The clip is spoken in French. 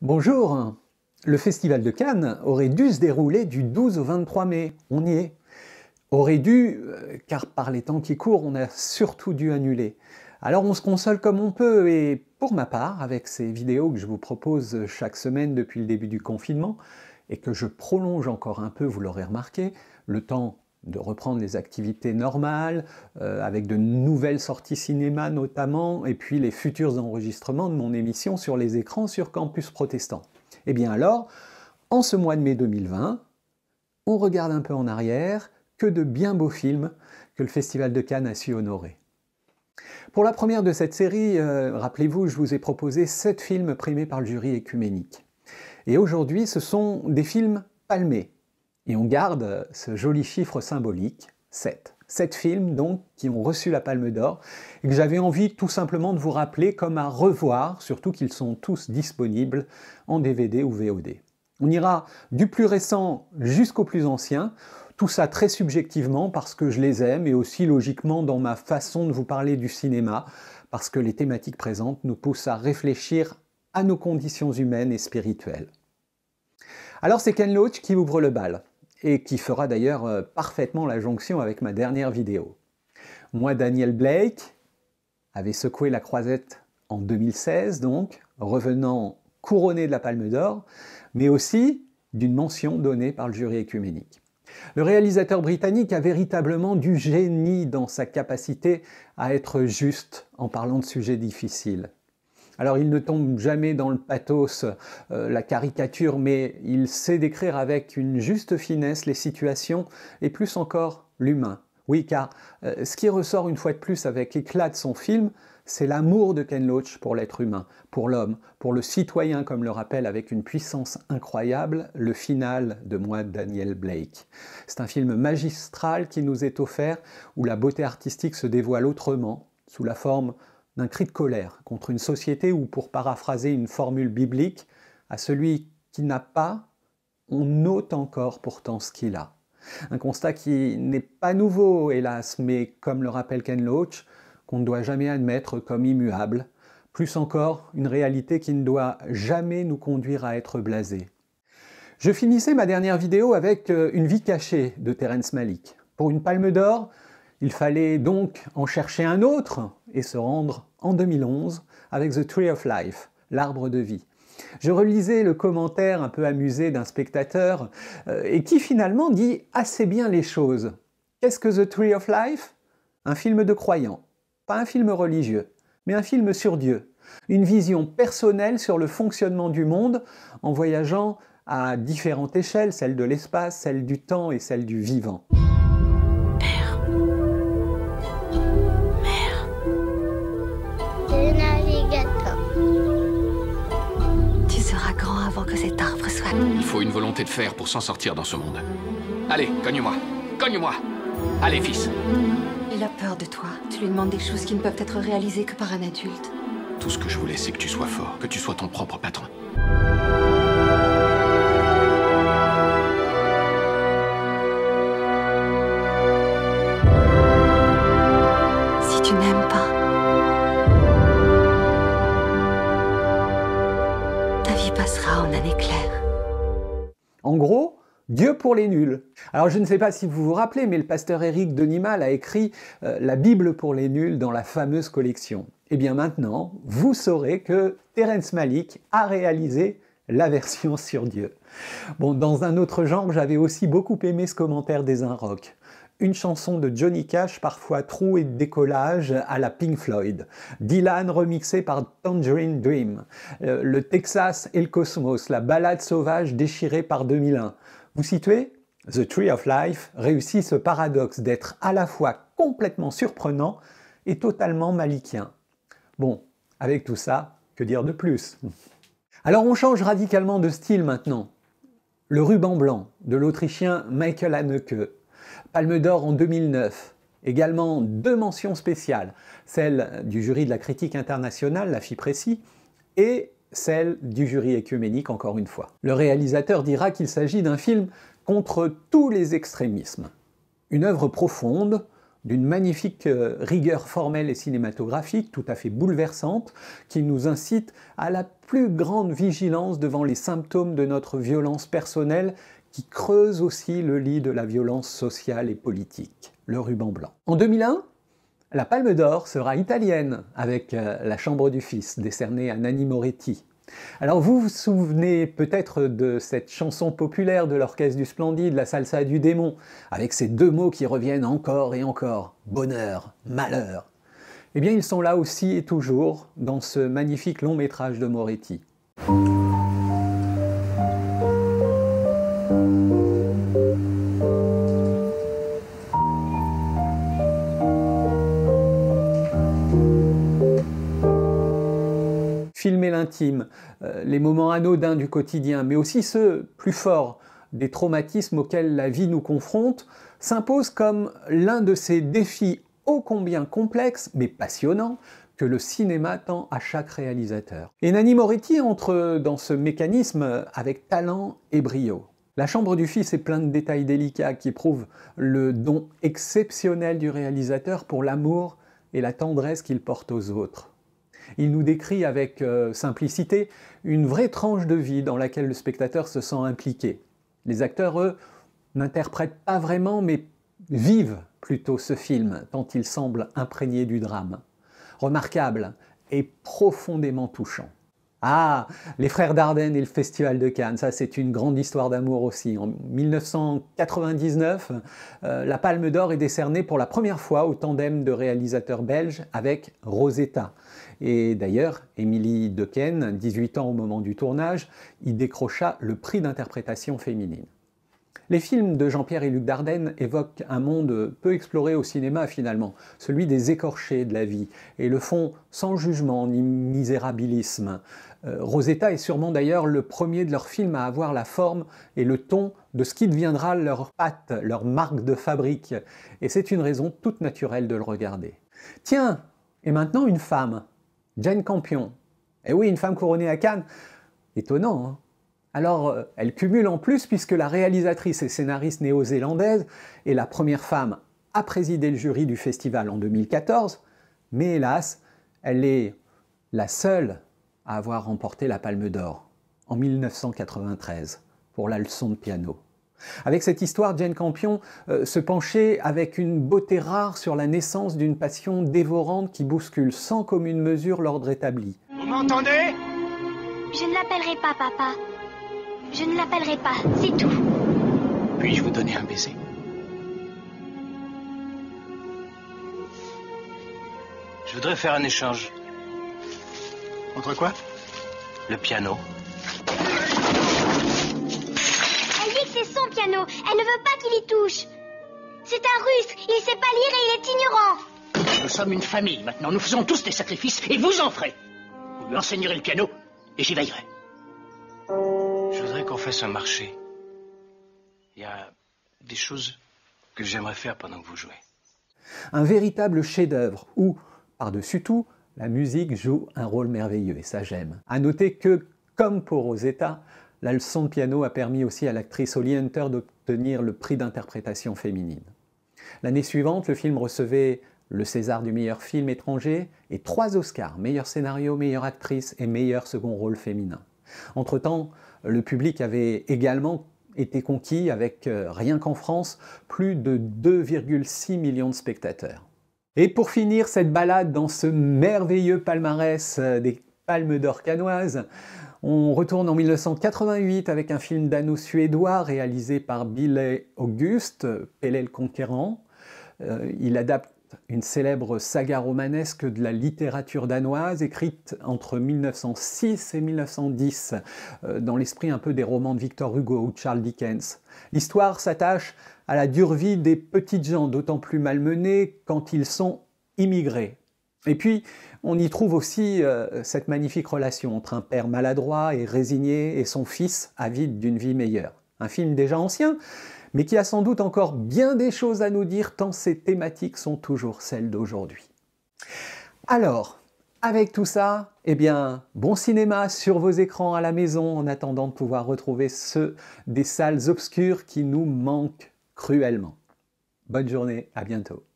Bonjour Le Festival de Cannes aurait dû se dérouler du 12 au 23 mai. On y est. Aurait dû, euh, car par les temps qui courent, on a surtout dû annuler. Alors on se console comme on peut, et pour ma part, avec ces vidéos que je vous propose chaque semaine depuis le début du confinement, et que je prolonge encore un peu, vous l'aurez remarqué, le temps de reprendre les activités normales, euh, avec de nouvelles sorties cinéma notamment, et puis les futurs enregistrements de mon émission sur les écrans sur Campus Protestant. Eh bien alors, en ce mois de mai 2020, on regarde un peu en arrière, que de bien beaux films que le Festival de Cannes a su honorer. Pour la première de cette série, euh, rappelez-vous, je vous ai proposé sept films primés par le jury écuménique. Et aujourd'hui, ce sont des films palmés, et on garde euh, ce joli chiffre symbolique, 7. 7 films donc qui ont reçu la Palme d'Or et que j'avais envie tout simplement de vous rappeler comme à revoir, surtout qu'ils sont tous disponibles en DVD ou VOD. On ira du plus récent jusqu'au plus ancien, tout ça très subjectivement parce que je les aime et aussi logiquement dans ma façon de vous parler du cinéma, parce que les thématiques présentes nous poussent à réfléchir à nos conditions humaines et spirituelles. Alors c'est Ken Loach qui ouvre le bal et qui fera d'ailleurs euh, parfaitement la jonction avec ma dernière vidéo. Moi, Daniel Blake, avait secoué la croisette en 2016, donc, revenant couronné de la Palme d'Or, mais aussi d'une mention donnée par le jury écuménique. Le réalisateur britannique a véritablement du génie dans sa capacité à être juste en parlant de sujets difficiles. Alors il ne tombe jamais dans le pathos, euh, la caricature, mais il sait décrire avec une juste finesse les situations et plus encore l'humain. Oui, car euh, ce qui ressort une fois de plus avec éclat de son film, c'est l'amour de Ken Loach pour l'être humain, pour l'homme, pour le citoyen, comme le rappelle avec une puissance incroyable le final de moi Daniel Blake. C'est un film magistral qui nous est offert, où la beauté artistique se dévoile autrement, sous la forme d'un cri de colère contre une société ou, pour paraphraser une formule biblique, à celui qui n'a pas, on ôte encore pourtant ce qu'il a. Un constat qui n'est pas nouveau, hélas, mais comme le rappelle Ken Loach, qu'on ne doit jamais admettre comme immuable, plus encore une réalité qui ne doit jamais nous conduire à être blasé. Je finissais ma dernière vidéo avec euh, Une vie cachée de Terence Malik. Pour une palme d'or, il fallait donc en chercher un autre et se rendre en 2011 avec The Tree of Life, l'arbre de vie. Je relisais le commentaire un peu amusé d'un spectateur euh, et qui finalement dit assez bien les choses. Qu'est-ce que The Tree of Life Un film de croyants, pas un film religieux, mais un film sur Dieu, une vision personnelle sur le fonctionnement du monde en voyageant à différentes échelles, celle de l'espace, celle du temps et celle du vivant. Il faut une volonté de fer pour s'en sortir dans ce monde. Allez, cogne-moi. Cogne-moi. Allez, fils. Il a peur de toi. Tu lui demandes des choses qui ne peuvent être réalisées que par un adulte. Tout ce que je voulais, c'est que tu sois fort, que tu sois ton propre patron. Si tu n'aimes pas, ta vie passera en un éclair. En gros, Dieu pour les nuls. Alors je ne sais pas si vous vous rappelez, mais le pasteur Éric Denimal a écrit euh, la Bible pour les nuls dans la fameuse collection. Et eh bien maintenant, vous saurez que Terence Malik a réalisé la version sur Dieu. Bon, dans un autre genre, j'avais aussi beaucoup aimé ce commentaire des Inrocks une chanson de Johnny Cash parfois trou et décollage à la Pink Floyd, Dylan remixé par Tangerine Dream, euh, le Texas et le Cosmos, la balade sauvage déchirée par 2001. Vous situez The Tree of Life réussit ce paradoxe d'être à la fois complètement surprenant et totalement malikien. Bon, avec tout ça, que dire de plus Alors on change radicalement de style maintenant. Le ruban blanc de l'Autrichien Michael Haneke Palme d'or en 2009. Également deux mentions spéciales, celle du jury de la critique internationale, la précis, et celle du jury écuménique encore une fois. Le réalisateur dira qu'il s'agit d'un film contre tous les extrémismes. Une œuvre profonde, d'une magnifique euh, rigueur formelle et cinématographique tout à fait bouleversante, qui nous incite à la plus grande vigilance devant les symptômes de notre violence personnelle creuse aussi le lit de la violence sociale et politique, le ruban blanc. En 2001, la Palme d'Or sera italienne, avec euh, La Chambre du Fils, décernée à Nanni Moretti. Alors vous vous souvenez peut-être de cette chanson populaire de l'Orchestre du Splendide, la salsa du démon, avec ces deux mots qui reviennent encore et encore, bonheur, malheur. Eh bien ils sont là aussi et toujours dans ce magnifique long métrage de Moretti. Euh, les moments anodins du quotidien, mais aussi ceux plus forts, des traumatismes auxquels la vie nous confronte, s'imposent comme l'un de ces défis ô combien complexes, mais passionnants, que le cinéma tend à chaque réalisateur. Et Moretti entre dans ce mécanisme avec talent et brio. La chambre du fils est pleine de détails délicats qui prouvent le don exceptionnel du réalisateur pour l'amour et la tendresse qu'il porte aux autres. Il nous décrit avec euh, simplicité une vraie tranche de vie dans laquelle le spectateur se sent impliqué. Les acteurs, eux, n'interprètent pas vraiment, mais vivent plutôt ce film, tant il semble imprégné du drame. Remarquable et profondément touchant. Ah, les frères Dardenne et le Festival de Cannes, ça c'est une grande histoire d'amour aussi. En 1999, euh, la Palme d'Or est décernée pour la première fois au tandem de réalisateurs belges avec Rosetta. Et d'ailleurs, Émilie Dequesne, 18 ans au moment du tournage, y décrocha le prix d'interprétation féminine. Les films de Jean-Pierre et Luc Dardenne évoquent un monde peu exploré au cinéma finalement, celui des écorchés de la vie, et le font sans jugement ni misérabilisme. Euh, Rosetta est sûrement d'ailleurs le premier de leurs films à avoir la forme et le ton de ce qui deviendra leur patte, leur marque de fabrique, et c'est une raison toute naturelle de le regarder. Tiens, et maintenant une femme, Jane Campion. Eh oui, une femme couronnée à Cannes. Étonnant, hein alors, euh, elle cumule en plus puisque la réalisatrice et scénariste néo-zélandaise est la première femme à présider le jury du festival en 2014, mais hélas, elle est la seule à avoir remporté la Palme d'Or en 1993 pour la leçon de piano. Avec cette histoire, Jane Campion euh, se penchait avec une beauté rare sur la naissance d'une passion dévorante qui bouscule sans commune mesure l'ordre établi. Vous m'entendez Je ne l'appellerai pas papa. Je ne l'appellerai pas, c'est tout. Puis-je vous donner un baiser Je voudrais faire un échange. Entre quoi Le piano. Elle dit que c'est son piano. Elle ne veut pas qu'il y touche. C'est un russe. Il ne sait pas lire et il est ignorant. Nous sommes une famille maintenant. Nous faisons tous des sacrifices et vous en ferez. Vous lui enseignerez le piano et j'y veillerai fasse un marché. Il y a des choses que j'aimerais faire pendant que vous jouez. Un véritable chef-d'œuvre où, par-dessus tout, la musique joue un rôle merveilleux et ça j'aime. À noter que, comme pour Rosetta, la leçon de piano a permis aussi à l'actrice Holly Hunter d'obtenir le prix d'interprétation féminine. L'année suivante, le film recevait le César du meilleur film étranger et trois Oscars, meilleur scénario, meilleure actrice et meilleur second rôle féminin. Entre-temps, le public avait également été conquis avec, euh, rien qu'en France, plus de 2,6 millions de spectateurs. Et pour finir cette balade dans ce merveilleux palmarès euh, des Palmes d'Or canoises, on retourne en 1988 avec un film d'anneau suédois réalisé par billet Auguste, Pelé le Conquérant. Euh, il adapte une célèbre saga romanesque de la littérature danoise, écrite entre 1906 et 1910, euh, dans l'esprit un peu des romans de Victor Hugo ou Charles Dickens. L'histoire s'attache à la dure vie des petites gens, d'autant plus malmenés quand ils sont immigrés. Et puis, on y trouve aussi euh, cette magnifique relation entre un père maladroit et résigné et son fils avide d'une vie meilleure. Un film déjà ancien, mais qui a sans doute encore bien des choses à nous dire tant ces thématiques sont toujours celles d'aujourd'hui. Alors, avec tout ça, eh bien, bon cinéma sur vos écrans à la maison en attendant de pouvoir retrouver ceux des salles obscures qui nous manquent cruellement. Bonne journée, à bientôt.